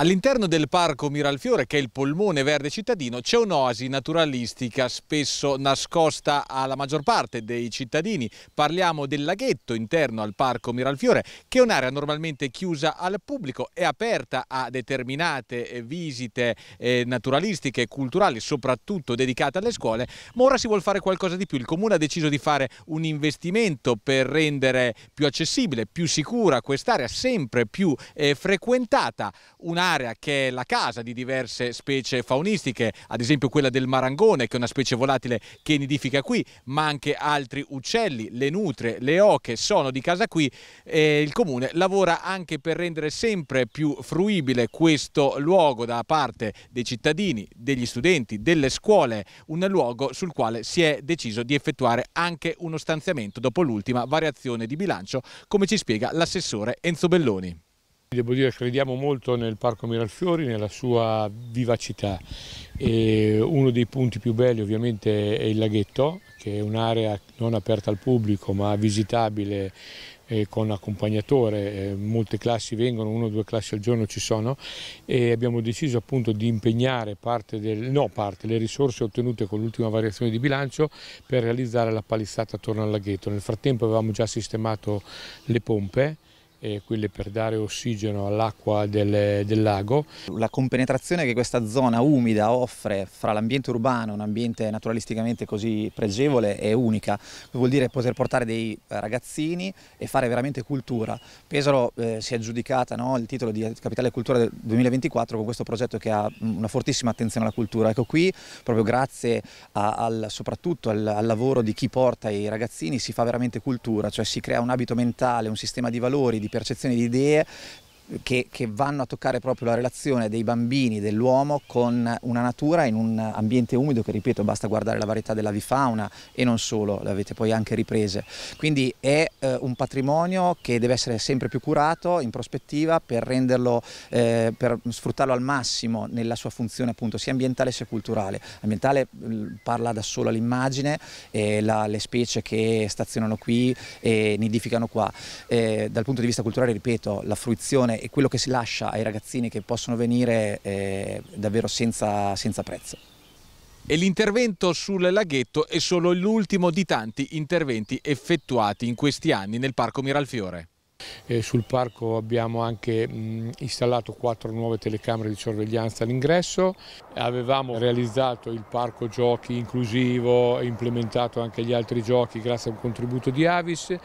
All'interno del parco Miralfiore, che è il polmone verde cittadino, c'è un'oasi naturalistica spesso nascosta alla maggior parte dei cittadini. Parliamo del laghetto interno al parco Miralfiore, che è un'area normalmente chiusa al pubblico e aperta a determinate eh, visite eh, naturalistiche e culturali, soprattutto dedicate alle scuole, ma ora si vuole fare qualcosa di più. Il comune ha deciso di fare un investimento per rendere più accessibile, più sicura quest'area, sempre più eh, frequentata, un'area un'area che è la casa di diverse specie faunistiche, ad esempio quella del marangone, che è una specie volatile che nidifica qui, ma anche altri uccelli, le nutre, le oche sono di casa qui e il comune lavora anche per rendere sempre più fruibile questo luogo da parte dei cittadini, degli studenti, delle scuole, un luogo sul quale si è deciso di effettuare anche uno stanziamento dopo l'ultima variazione di bilancio, come ci spiega l'assessore Enzo Belloni. Devo dire che crediamo molto nel Parco Miralfiori, nella sua vivacità. E uno dei punti più belli ovviamente è il laghetto, che è un'area non aperta al pubblico ma visitabile eh, con accompagnatore, eh, molte classi vengono, una o due classi al giorno ci sono e abbiamo deciso appunto di impegnare parte del, no, parte, le risorse ottenute con l'ultima variazione di bilancio per realizzare la palizzata attorno al laghetto. Nel frattempo avevamo già sistemato le pompe e quelle per dare ossigeno all'acqua del, del, lago. La compenetrazione che questa zona umida offre fra l'ambiente urbano, un ambiente naturalisticamente così pregevole, è unica. Vuol dire poter portare dei ragazzini e fare veramente cultura. Pesaro eh, si è aggiudicata no, il titolo di Capitale Cultura del 2024 con questo progetto che ha mm, una fortissima attenzione alla cultura. Ecco qui, proprio grazie a, al, soprattutto al, al lavoro di chi porta i ragazzini, si fa veramente cultura, cioè si crea un abito mentale, un sistema di valori, di percezione di idee che, che, vanno a toccare proprio la relazione dei bambini, dell'uomo con una natura in un ambiente umido che ripeto basta guardare la varietà della vifauna e non solo, le avete poi anche riprese. Quindi è eh, un patrimonio che deve essere sempre più curato in prospettiva per renderlo, eh, per sfruttarlo al massimo nella sua funzione appunto sia ambientale sia culturale. Ambientale mm, parla da solo l'immagine, eh, le specie che stazionano qui e nidificano qua. Eh, dal punto di vista culturale ripeto la fruizione e quello che si lascia ai ragazzini che possono venire è eh, davvero senza, senza prezzo. E l'intervento sul laghetto è solo l'ultimo di tanti interventi effettuati in questi anni nel Parco Miralfiore. Eh, sul parco abbiamo anche mh, installato quattro nuove telecamere di sorveglianza all'ingresso, avevamo realizzato il parco giochi inclusivo, implementato anche gli altri giochi grazie a un contributo di Avis.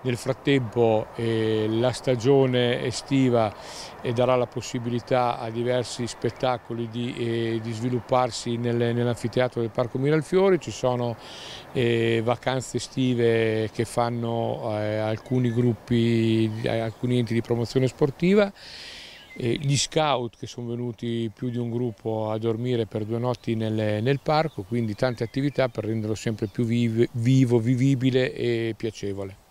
Nel frattempo eh, la stagione estiva eh, darà la possibilità a diversi spettacoli di, eh, di svilupparsi nel, nell'anfiteatro del Parco Miralfiori, ci sono eh, vacanze estive che fanno eh, alcuni gruppi alcuni enti di promozione sportiva, gli scout che sono venuti più di un gruppo a dormire per due notti nel, nel parco, quindi tante attività per renderlo sempre più vivo, vivo vivibile e piacevole.